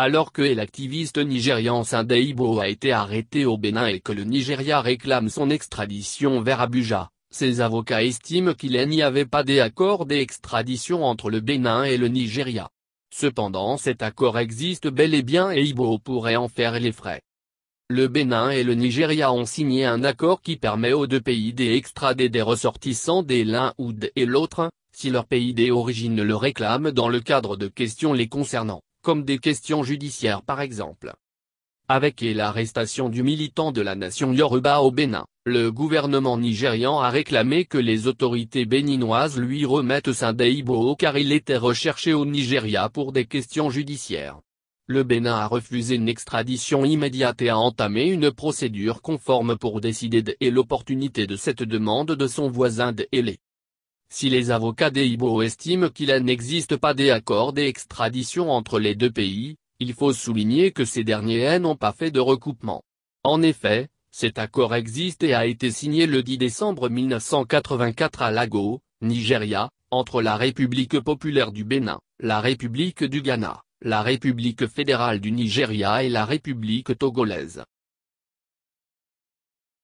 alors que l'activiste nigérian Sandeibo a été arrêté au Bénin et que le Nigeria réclame son extradition vers Abuja, ses avocats estiment qu'il n'y avait pas d'accord d'extradition entre le Bénin et le Nigeria. Cependant cet accord existe bel et bien et Ibo pourrait en faire les frais. Le Bénin et le Nigeria ont signé un accord qui permet aux deux pays d'extrader des ressortissants des l'un ou de l'autre, si leur pays d'origine le réclame dans le cadre de questions les concernant comme des questions judiciaires par exemple. Avec l'arrestation du militant de la nation Yoruba au Bénin, le gouvernement nigérian a réclamé que les autorités béninoises lui remettent Saint-Déibo car il était recherché au Nigeria pour des questions judiciaires. Le Bénin a refusé une extradition immédiate et a entamé une procédure conforme pour décider de l'opportunité de cette demande de son voisin de si les avocats des estiment qu'il n'existe pas d'accord d'extradition entre les deux pays, il faut souligner que ces derniers n'ont pas fait de recoupement. En effet, cet accord existe et a été signé le 10 décembre 1984 à Lago, Nigeria, entre la République populaire du Bénin, la République du Ghana, la République fédérale du Nigeria et la République togolaise.